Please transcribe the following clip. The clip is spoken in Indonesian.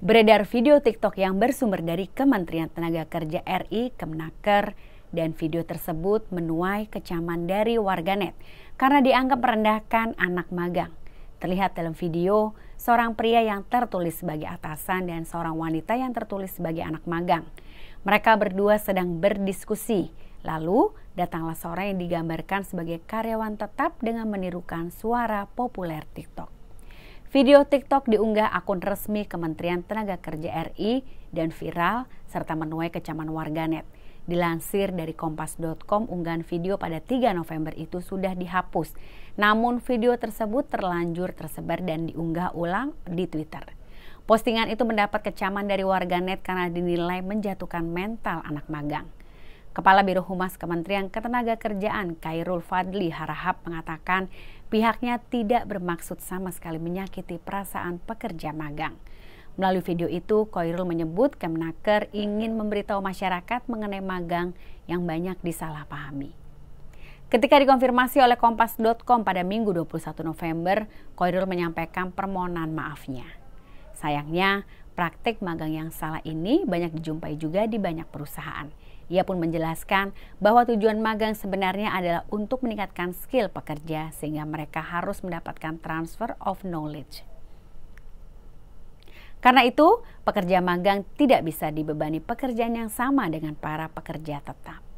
Beredar video TikTok yang bersumber dari Kementerian Tenaga Kerja RI, Kemnaker, dan video tersebut menuai kecaman dari warganet karena dianggap merendahkan anak magang. Terlihat dalam video seorang pria yang tertulis sebagai atasan dan seorang wanita yang tertulis sebagai anak magang. Mereka berdua sedang berdiskusi. Lalu datanglah seorang yang digambarkan sebagai karyawan tetap dengan menirukan suara populer TikTok. Video TikTok diunggah akun resmi Kementerian Tenaga Kerja RI dan viral serta menuai kecaman warganet. Dilansir dari kompas.com, unggahan video pada 3 November itu sudah dihapus. Namun video tersebut terlanjur tersebar dan diunggah ulang di Twitter. Postingan itu mendapat kecaman dari warganet karena dinilai menjatuhkan mental anak magang. Kepala Biro Humas Kementerian Ketenagakerjaan Kairul Fadli Harahap mengatakan pihaknya tidak bermaksud sama sekali menyakiti perasaan pekerja magang. Melalui video itu, Koirul menyebut Kemnaker ingin memberitahu masyarakat mengenai magang yang banyak disalahpahami. Ketika dikonfirmasi oleh Kompas.com pada Minggu 21 November, Koirul menyampaikan permohonan maafnya. Sayangnya, Praktik magang yang salah ini banyak dijumpai juga di banyak perusahaan. Ia pun menjelaskan bahwa tujuan magang sebenarnya adalah untuk meningkatkan skill pekerja sehingga mereka harus mendapatkan transfer of knowledge. Karena itu, pekerja magang tidak bisa dibebani pekerjaan yang sama dengan para pekerja tetap.